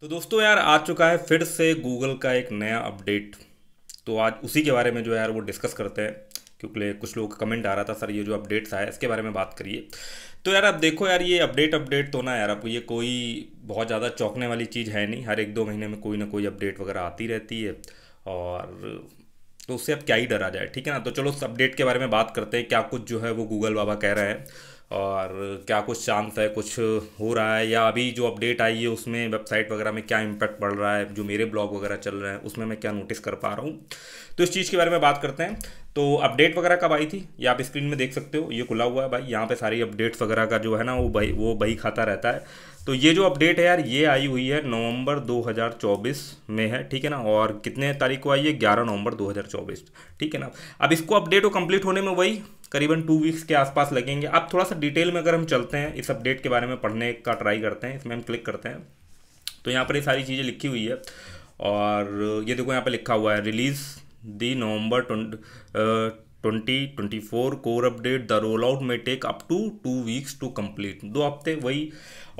तो दोस्तों यार आ चुका है फिर से गूगल का एक नया अपडेट तो आज उसी के बारे में जो है यार वो डिस्कस करते हैं क्योंकि कुछ लोग कमेंट आ रहा था सर ये जो अपडेट्स आया इसके बारे में बात करिए तो यार आप देखो यार ये अपडेट अपडेट तो ना यार अब ये कोई बहुत ज़्यादा चौंकने वाली चीज़ है नहीं हर एक दो महीने में कोई ना कोई अपडेट वगैरह आती रहती है और तो उससे अब क्या ही डरा जाए ठीक है ना तो चलो उस अपडेट के बारे में बात करते हैं क्या कुछ जो है वो गूगल बाबा कह रहे हैं और क्या कुछ चांस है कुछ हो रहा है या अभी जो अपडेट आई है उसमें वेबसाइट वगैरह में क्या इम्पैक्ट पड़ रहा है जो मेरे ब्लॉग वगैरह चल रहे हैं उसमें मैं क्या नोटिस कर पा रहा हूँ तो इस चीज़ के बारे में बात करते हैं तो अपडेट वगैरह कब आई थी ये आप स्क्रीन में देख सकते हो ये खुला हुआ है भाई यहाँ पे सारी अपडेट्स वगैरह का जो है ना वो बही वो बही खाता रहता है तो ये जो अपडेट है यार ये आई हुई है नवंबर 2024 में है ठीक है ना और कितने तारीख को आई है 11 नवंबर 2024 ठीक है ना अब इसको अपडेट और कंप्लीट होने में वही करीबन टू वीक्स के आसपास लगेंगे अब थोड़ा सा डिटेल में अगर हम चलते हैं इस अपडेट के बारे में पढ़ने का ट्राई करते हैं इसमें हम क्लिक करते हैं तो यहाँ पर ये सारी चीज़ें लिखी हुई है और ये देखो यहाँ पर लिखा हुआ है release the November 2024 core update the roll out में take up to two weeks to complete दो हफ्ते वही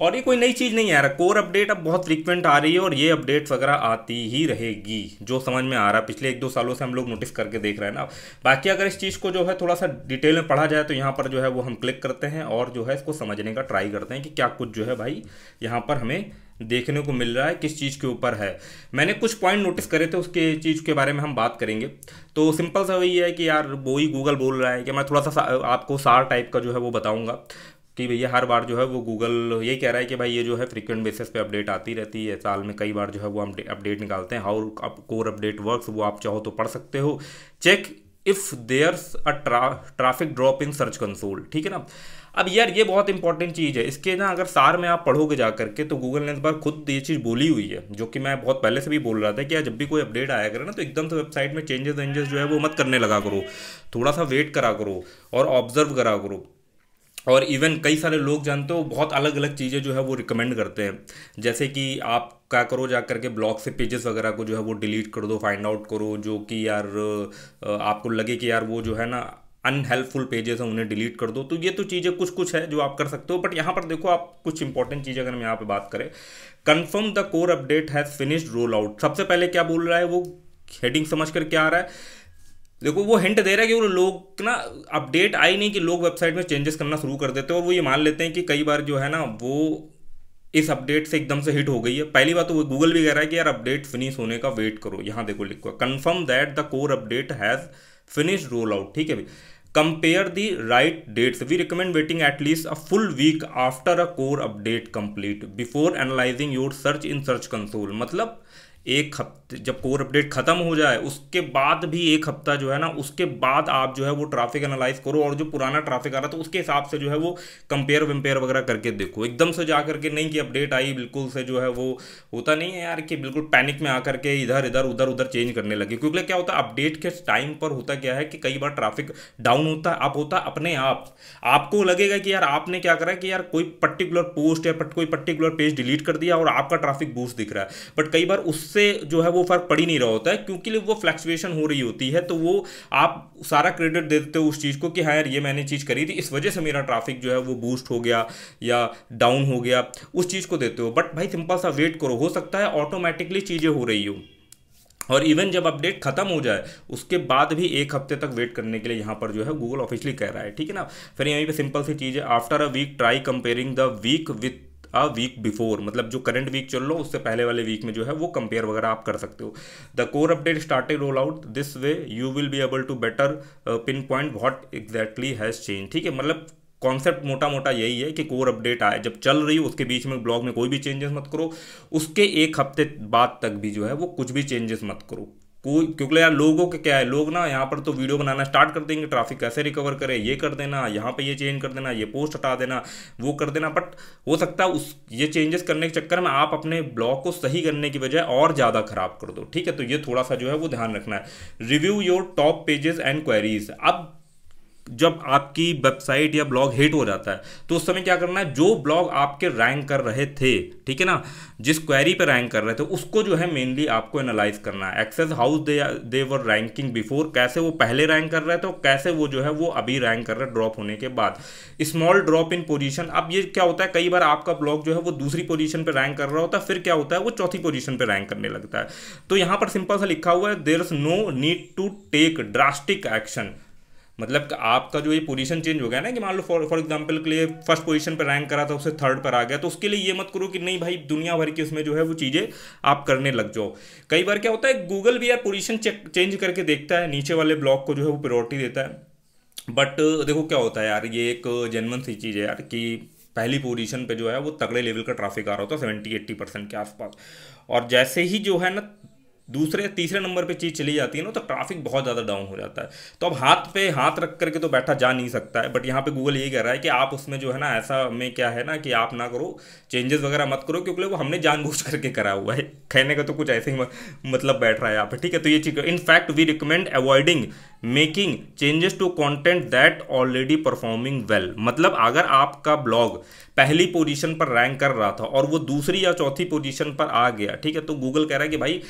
और ये कोई नई चीज़ नहीं आ रहा कोर अपडेट अब बहुत फ्रिक्वेंट आ रही है और ये अपडेट्स वगैरह आती ही रहेगी जो समझ में आ रहा है पिछले एक दो सालों से हम लोग नोटिस करके देख रहे हैं ना बाकी अगर इस चीज़ को जो है थोड़ा सा डिटेल में पढ़ा जाए तो यहाँ पर जो है वो हम क्लिक करते हैं और जो है इसको समझने का ट्राई करते हैं कि क्या कुछ जो है भाई यहाँ पर हमें देखने को मिल रहा है किस चीज़ के ऊपर है मैंने कुछ पॉइंट नोटिस करे थे उसके चीज़ के बारे में हम बात करेंगे तो सिंपल सा वही है कि यार वो ही गूगल बोल रहा है कि मैं थोड़ा सा आपको सार टाइप का जो है वो बताऊंगा कि भैया हर बार जो है वो गूगल ये कह रहा है कि भाई ये जो है फ्रीक्वेंट बेसिस पे अपडेट आती रहती है साल में कई बार जो है वो हम अपडेट निकालते हैं हाउ कोर अपडेट वर्क्स वो आप चाहो तो पढ़ सकते हो check if there's a traffic drop in search console ठीक है ना अब यार ये बहुत इंपॉर्टेंट चीज़ है इसके ना अगर सार में आप पढ़ोगे जा करके तो गूगल ने इस बार खुद ये चीज़ बोली हुई है जो कि मैं बहुत पहले से भी बोल रहा था कि यार जब भी कोई अपडेट आया करे ना तो एकदम से वेबसाइट में चेंजेस वेंजेस जो है वो मत करने लगा करो थोड़ा सा वेट करा करो और ऑब्जर्व करा करो और इवन कई सारे लोग जानते हो बहुत अलग अलग चीज़ें जो है वो रिकमेंड करते हैं जैसे कि आप क्या करो जा करके ब्लॉग से पेजेस वगैरह को जो है वो डिलीट कर दो फाइंड आउट करो जो कि यार आपको लगे कि यार वो जो है ना अनहेल्पफुल पेजेस हैं उन्हें डिलीट कर दो तो ये तो चीज़ें कुछ कुछ है जो आप कर सकते हो बट यहाँ पर देखो आप कुछ इंपॉर्टेंट चीजें अगर हम यहाँ पे बात करें confirm the core update has finished roll out सबसे पहले क्या बोल रहा है वो हेडिंग समझ कर क्या आ रहा है देखो वो हिंट दे रहा है कि वो लोग ना अपडेट आई नहीं कि लोग वेबसाइट में चेंजेस करना शुरू कर देते हैं और वो ये मान लेते हैं कि कई बार जो है ना वो इस अपडेट से एकदम से हिट हो गई है पहली बात तो वो गूगल भी कह रहा है कि यार अपडेट फिनिश होने का वेट करो यहाँ देखो लिखो confirm that the core update has finish roll out ठीक है भाई Compare the right dates. We recommend waiting at least a full week after a core update complete before analyzing your search in search console. मतलब एक हफ्ते जब core update खत्म हो जाए उसके बाद भी एक हफ्ता जो है ना उसके बाद आप जो है वो ट्रैफिक एनालाइज करो और जो पुराना ट्रैफिक आ रहा था उसके हिसाब से जो है वो कंपेयर वम्पेयर वगैरह करके देखो एकदम से जा करके नहीं कि अपडेट आई बिल्कुल से जो है वो होता नहीं है यार कि बिल्कुल पैनिक में आकर के इधर इधर उधर उधर चेंज करने लगे क्योंकि क्या होता है अपडेट के टाइम पर होता क्या है कि कई बार ट्रैफिक डाउन होता है आप होता अपने आप आपको लगेगा कि यार आपने क्या करा कि यार कोई पर्टिकुलर पोस्ट या कोई पर्टिकुलर पेज डिलीट कर दिया और आपका ट्रैफिक बूस्ट दिख रहा है बट कई बार उससे उससे जो है वो फ़र्क पड़ ही नहीं रहा होता है क्योंकि वो फ्लैक्चुएशन हो रही होती है तो वो आप सारा क्रेडिट दे देते हो उस चीज़ को कि हाँ यार ये मैंने चीज़ करी थी इस वजह से मेरा ट्रैफिक जो है वो बूस्ट हो गया या डाउन हो गया उस चीज़ को देते हो बट भाई सिंपल सा वेट करो हो सकता है ऑटोमेटिकली चीज़ें हो रही हो और इवन जब अपडेट खत्म हो जाए उसके बाद भी एक हफ्ते तक वेट करने के लिए यहाँ पर जो है गूगल ऑफिशियली कह रहा है ठीक है ना फिर यहीं पे सिंपल सी चीज़ है after a week try comparing the week with a week before मतलब जो करंट वीक चल रहा उससे पहले वाले वीक में जो है वो कंपेयर वगैरह आप कर सकते हो the core update started roll out this way you will be able to better pinpoint what exactly has change ठीक है मतलब कॉन्सेप्ट मोटा मोटा यही है कि कोर अपडेट आए जब चल रही हो उसके बीच में ब्लॉग में कोई भी चेंजेस मत करो उसके एक हफ्ते बाद तक भी जो है वो कुछ भी चेंजेस मत करो कोई क्योंकि यार लोगों के क्या है लोग ना यहाँ पर तो वीडियो बनाना स्टार्ट कर देंगे ट्रैफिक कैसे रिकवर करें ये कर देना यहाँ पे ये चेंज कर देना ये पोस्ट हटा देना वो कर देना बट हो सकता है उस ये चेंजेस करने के चक्कर में आप अपने ब्लॉग को सही करने की बजाय और ज़्यादा खराब कर दो ठीक है तो ये थोड़ा सा जो है वो ध्यान रखना है review your top pages and queries अब जब आपकी वेबसाइट या ब्लॉग हिट हो जाता है तो उस समय क्या करना है जो ब्लॉग आपके रैंक कर रहे थे ठीक है ना जिस क्वेरी पे रैंक कर रहे थे उसको जो है मेनली आपको एनालाइज करना है assess how they they were ranking before कैसे वो पहले रैंक कर रहे थे और कैसे वो जो है वो अभी रैंक कर रहे ड्रॉप होने के बाद स्मॉल ड्रॉप इन पोजीशन अब ये क्या होता है कई बार आपका ब्लॉग जो है वो दूसरी पोजिशन पर रैंक कर रहा होता है फिर क्या होता है वो चौथी पोजिशन पर रैंक करने लगता है तो यहाँ पर सिंपल सा लिखा हुआ है there is no need to take drastic action मतलब आपका जो ये पोजीशन चेंज हो गया ना कि मान लो फॉर फॉर एग्जांपल के लिए फर्स्ट पोजीशन पर रैंक करा था उससे थर्ड पर आ गया तो उसके लिए ये मत करो कि नहीं भाई दुनिया भर की उसमें जो है वो चीज़ें आप करने लग जाओ कई बार क्या होता है गूगल भी यार पोजिशन चेंज करके देखता है नीचे वाले ब्लॉक को जो है वो प्रियोरिटी देता है बट देखो क्या होता है यार ये एक जेनवन सी चीज़ है यार कि पहली पोजीशन पे जो है वो तगड़े लेवल का ट्रैफिक आ रहा होता है सेवेंटी एट्टी परसेंट के आसपास और जैसे ही जो है ना दूसरे तीसरे नंबर पे चीज़ चली जाती है ना तो ट्रैफिक बहुत ज़्यादा डाउन हो जाता है तो अब हाथ पे हाथ रख करके तो बैठा जा नहीं सकता है बट यहाँ पे गूगल यही कह रहा है कि आप उसमें जो है ना ऐसा में क्या है ना कि आप ना करो चेंजेस वगैरह मत करो क्योंकि वो हमने जानबूझ करके करा हुआ है कहने का तो कुछ ऐसे ही मतलब बैठ रहा है यहाँ पर ठीक है तो ये चीज़ in fact we recommend avoiding making changes to content that already performing well मतलब अगर आपका ब्लॉग पहली पोजीशन पर रैंक कर रहा था और वो दूसरी या चौथी पोजीशन पर आ गया ठीक है तो गूगल कह रहा है कि भाई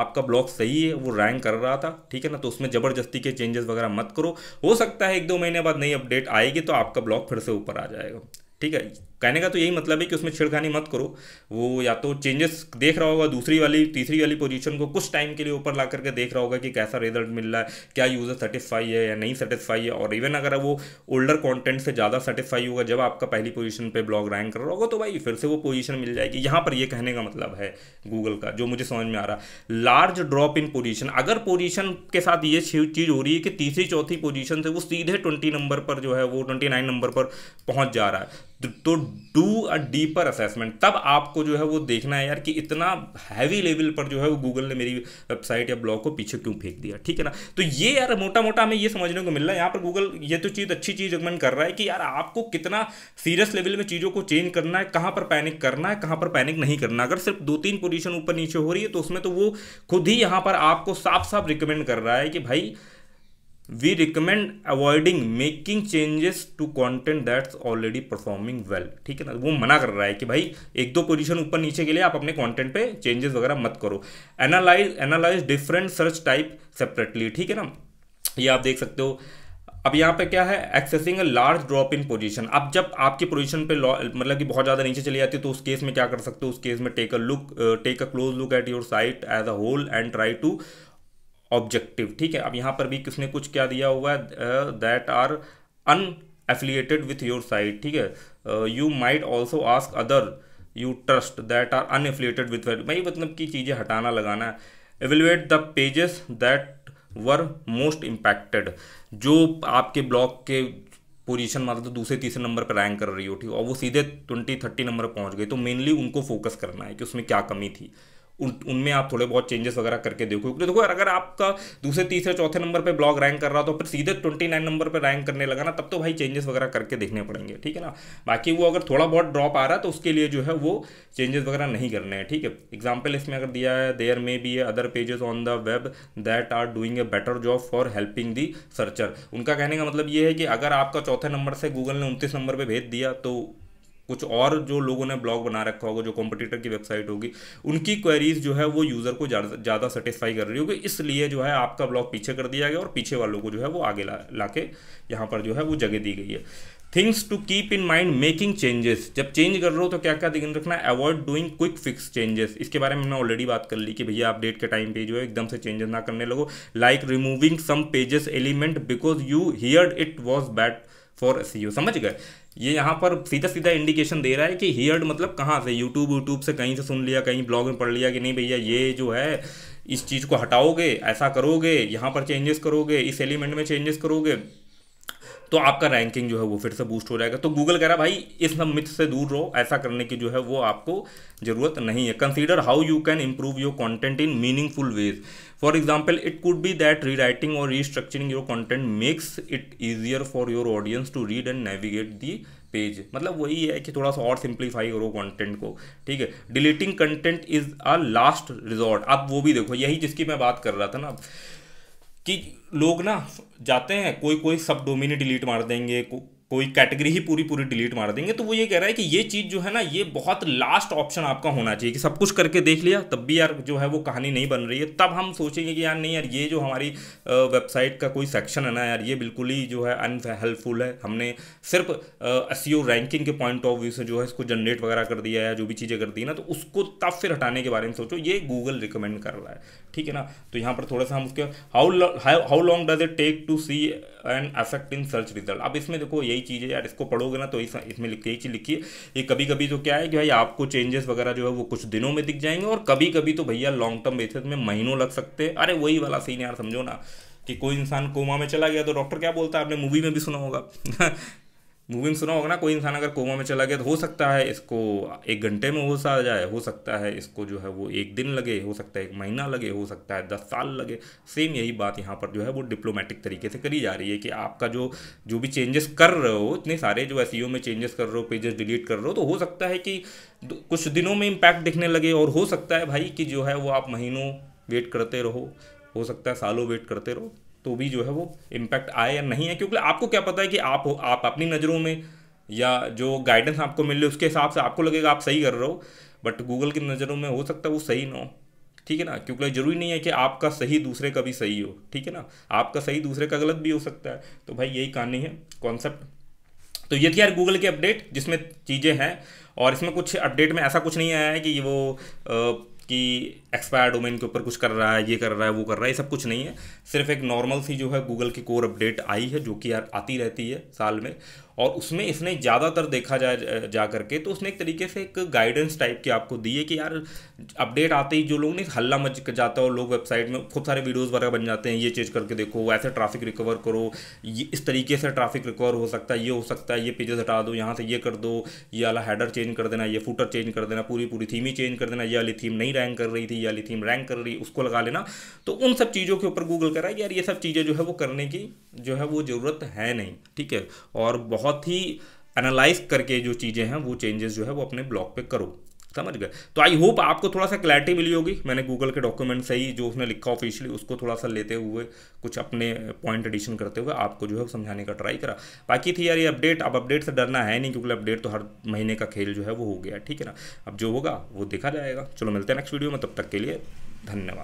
आपका ब्लॉग सही है वो रैंक कर रहा था ठीक है ना तो उसमें ज़बरदस्ती के चेंजेस वगैरह मत करो हो सकता है एक दो महीने बाद नई अपडेट आएगी तो आपका ब्लॉग फिर से ऊपर आ जाएगा ठीक है कहने का तो यही मतलब है कि उसमें छिड़खानी मत करो वो या तो चेंजेस देख रहा होगा दूसरी वाली तीसरी वाली पोजीशन को कुछ टाइम के लिए ऊपर ला करके देख रहा होगा कि कैसा रिजल्ट मिल रहा है क्या यूज़र सेटिस्फाई है या नहीं सेटिस्फाई है और इवन अगर वो ओल्डर कॉन्टेंट से ज़्यादा सेटिस्फाई होगा जब आपका पहली पोजिशन पर ब्लॉग रैंक कर रहा होगा तो भाई फिर से वो पोजिशन मिल जाएगी यहाँ पर यह कहने का मतलब है गूगल का जो मुझे समझ में आ रहा लार्ज ड्रॉप इन पोजिशन अगर पोजिशन के साथ ये चीज़ हो रही है कि तीसरी चौथी पोजिशन से वो सीधे ट्वेंटी नंबर पर जो है वो ट्वेंटी नंबर पर पहुँच जा रहा है तो डू अ डीपर असेसमेंट तब आपको जो है वो देखना है यार कि इतना हैवी लेवल पर जो है वो गूगल ने मेरी वेबसाइट या ब्लॉग को पीछे क्यों फेंक दिया ठीक है ना तो ये यार मोटा मोटा हमें ये समझने को मिल रहा है यहाँ पर गूगल ये तो चीज़ अच्छी चीज़ रिकमेंड कर रहा है कि यार आपको कितना सीरियस लेवल में चीज़ों को चेंज करना है कहाँ पर पैनिक करना है कहाँ पर पैनिक नहीं करना अगर सिर्फ दो तीन पोजिशन ऊपर नीचे हो रही है तो उसमें तो वो खुद ही यहाँ पर आपको साफ साफ रिकमेंड कर रहा है कि भाई we recommend avoiding making changes to content that's already performing well ठीक है ना वो मना कर रहा है कि भाई एक दो पोजीशन ऊपर नीचे के लिए आप अपने कंटेंट पे चेंजेस वगैरह मत करो analyse analyse different search type separately ठीक है ना ये आप देख सकते हो अब यहाँ पे क्या है assessing a large drop in position अब जब आपकी पोजीशन पे मतलब कि बहुत ज़्यादा नीचे चली जाती है तो उस केस में क्या कर सकते हो उस केस में take a look take a close look at your site as a whole and try to objective ठीक है अब यहाँ पर भी किसने कुछ क्या दिया हुआ है that are unaffiliated with your site ठीक है you might also ask other you trust that are unaffiliated with भाई मतलब की चीज़ें हटाना लगाना है evaluate the pages that were most impacted जो आपके ब्लॉग के पोजीशन मतलब तो दूसरे तीसरे नंबर पर रैंक कर रही हो ठीक और वो सीधे ट्वेंटी थर्टी नंबर पहुंच गए तो मेनली उनको फोकस करना है कि उसमें क्या कमी थी उन उनमें आप थोड़े बहुत चेंजेस वगैरह करके देखो क्योंकि देखो अगर आपका दूसरे तीसरे चौथे नंबर पर ब्लॉग रैंक कर रहा तो फिर सीधे ट्वेंटी नाइन नंबर पर रैंक करने लगा ना तब तो भाई चेंजेस वगैरह करके देखने पड़ेंगे ठीक है ना बाकी वो अगर थोड़ा बहुत ड्रॉप आ रहा है तो उसके लिए जो है वो चेंजेस वगैरह नहीं करने हैं ठीक है एग्जाम्पल इसमें अगर दिया है there may be other pages on the web that are doing a better job for helping the searcher उनका कहने का मतलब ये है कि अगर आपका चौथे नंबर से गूगल ने उनतीस नंबर पर भेज दिया तो कुछ और जो लोगों ने ब्लॉग बना रखा होगा जो कॉम्पिटिटर की वेबसाइट होगी उनकी क्वेरीज जो है वो यूज़र को ज़्यादा सेटिस्फाई कर रही होगी इसलिए जो है आपका ब्लॉग पीछे कर दिया गया और पीछे वालों को जो है वो आगे ला ला के यहाँ पर जो है वो जगह दी गई है things to keep in mind making changes जब चेंज कर रहे हो तो क्या क्या ध्यान रखना है avoid doing quick fix changes इसके बारे में मैंने ऑलरेडी बात कर ली कि भैया अपडेट के टाइम पे जो है एकदम से चेंजेस ना करने लगो like removing some pages element because you hear it was bad for C e समझ गए ये यहाँ पर सीधा सीधा इंडिकेशन दे रहा है कि हियर्ड मतलब कहाँ से यूट्यूब यूट्यूब से कहीं से सुन लिया कहीं ब्लॉग में पढ़ लिया कि नहीं भैया ये जो है इस चीज़ को हटाओगे ऐसा करोगे यहाँ पर चेंजेस करोगे इस एलिमेंट में चेंजेस करोगे तो आपका रैंकिंग जो है वो फिर से बूस्ट हो जाएगा तो गूगल कह रहा भाई इस मिथ से दूर रहो ऐसा करने की जो है वो आपको जरूरत नहीं है consider how you can improve your content in meaningful ways for example it could be that rewriting or restructuring your content makes it easier for your audience to read and navigate the page मतलब वही है कि थोड़ा सा और simplify करो content को ठीक है deleting content is a last resort आप वो भी देखो यही जिसकी मैं बात कर रहा था ना कि लोग ना जाते हैं कोई कोई सब डोमिनी डिलीट मार देंगे को, कोई कैटेगरी ही पूरी पूरी डिलीट मार देंगे तो वो ये कह रहा है कि ये चीज़ जो है ना ये बहुत लास्ट ऑप्शन आपका होना चाहिए कि सब कुछ करके देख लिया तब भी यार जो है वो कहानी नहीं बन रही है तब हम सोचेंगे कि यार नहीं यार ये जो हमारी वेबसाइट का कोई सेक्शन है ना यार ये बिल्कुल ही जो है अनहेल्पफुल है हमने सिर्फ एस रैंकिंग e के पॉइंट ऑफ व्यू से जो है इसको जनरेट वगैरह कर दिया या जो भी चीज़ें कर दी ना तो उसको तब फिर हटाने के बारे में सोचो ये गूगल रिकमेंड कर रहा है ठीक है ना तो यहाँ पर थोड़ा सा हम उसके how how long does it take to see an effect in search result अब इसमें देखो यही यही चीज़ है यार इसको पढ़ोगे ना तो इस, इसमें लिख यही चीज़ लिखिए ये कभी कभी तो क्या है कि भाई आपको चेंजेस वगैरह जो है वो कुछ दिनों में दिख जाएंगे और कभी कभी तो भैया लॉन्ग टर्म बेसिस में महीनों लग सकते हैं अरे वही वाला सीन यार समझो ना कि कोई इंसान कोमा में चला गया तो डॉक्टर क्या बोलता है आपने मूवी में भी सुना होगा मूवी में सुना होगा ना कोई इंसान अगर कोमा में चला गया तो हो सकता है इसको एक घंटे में होश आ जाए हो सकता है इसको जो है वो एक दिन लगे हो सकता है एक महीना लगे हो सकता है दस साल लगे सेम यही बात यहाँ पर जो है वो डिप्लोमेटिक तरीके से करी जा रही है कि आपका जो जो भी चेंजेस कर रहे हो इतने सारे जो एस में चेंजेस कर रहे हो पेजेस डिलीट कर रहे हो तो हो सकता है कि कुछ दिनों में इम्पैक्ट दिखने लगे और हो सकता है भाई कि जो है वो आप महीनों वेट करते रहो हो सकता है सालों वेट करते रहो तो भी जो है वो इम्पैक्ट आए या नहीं है क्योंकि आपको क्या पता है कि आप हो आप अपनी नज़रों में या जो गाइडेंस आपको मिल रही है उसके हिसाब से आपको लगेगा आप सही कर रहे हो बट गूगल की नज़रों में हो सकता है वो सही ना हो ठीक है ना क्योंकि जरूरी नहीं है कि आपका सही दूसरे का भी सही हो ठीक है ना आपका सही दूसरे का गलत भी हो सकता है तो भाई यही कहानी है कॉन्सेप्ट तो ये थी यार गूगल की अपडेट जिसमें चीज़ें हैं और इसमें कुछ अपडेट में ऐसा कुछ नहीं आया है कि वो कि एक्सपायर डोमेन के ऊपर कुछ कर रहा है ये कर रहा है वो कर रहा है ये सब कुछ नहीं है सिर्फ एक नॉर्मल सी जो है गूगल की कोर अपडेट आई है जो कि यार आती रहती है साल में और उसमें इसने ज़्यादातर देखा जा जा करके तो उसने एक तरीके से एक गाइडेंस टाइप की आपको दी है कि यार अपडेट आते ही जो लोग नहीं हल्ला मच जाता और लोग वेबसाइट में खूब सारे वीडियोस वगैरह बन जाते हैं ये चेंज करके देखो ऐसे ट्रैफिक रिकवर करो ये इस तरीके से ट्रैफिक रिकवर हो सकता है ये हो सकता है ये पेजेस हटा दो यहाँ से ये कर दो ये वाला हैडर चेंज कर देना ये फूटर चेंज कर देना पूरी पूरी थीम ही चेंज कर देना ये वाली थीम नहीं रैंक कर रही थी ये वाली थीम रैंक कर रही उसको लगा लेना तो उन सब चीज़ों के ऊपर गूगल है यार ये सब चीज़ें जो है वो करने की जो है वो ज़रूरत है नहीं ठीक है और बहुत बहुत ही एनालाइज करके जो चीज़ें हैं वो चेंजेस जो है वो अपने ब्लॉग पे करो समझ गए तो आई होप आपको थोड़ा सा क्लैरिटी मिली होगी मैंने गूगल के डॉक्यूमेंट से ही जो उसने लिखा ऑफिशियली उसको थोड़ा सा लेते हुए कुछ अपने पॉइंट एडिशन करते हुए आपको जो है समझाने का ट्राई करा बाकी थी यार ये अपडेट अब अपडेट से डरना है नहीं क्योंकि अपडेट तो हर महीने का खेल जो है वो हो गया ठीक है ना अब जो होगा वो देखा जाएगा चलो मिलते हैं नेक्स्ट वीडियो में तब तक के लिए धन्यवाद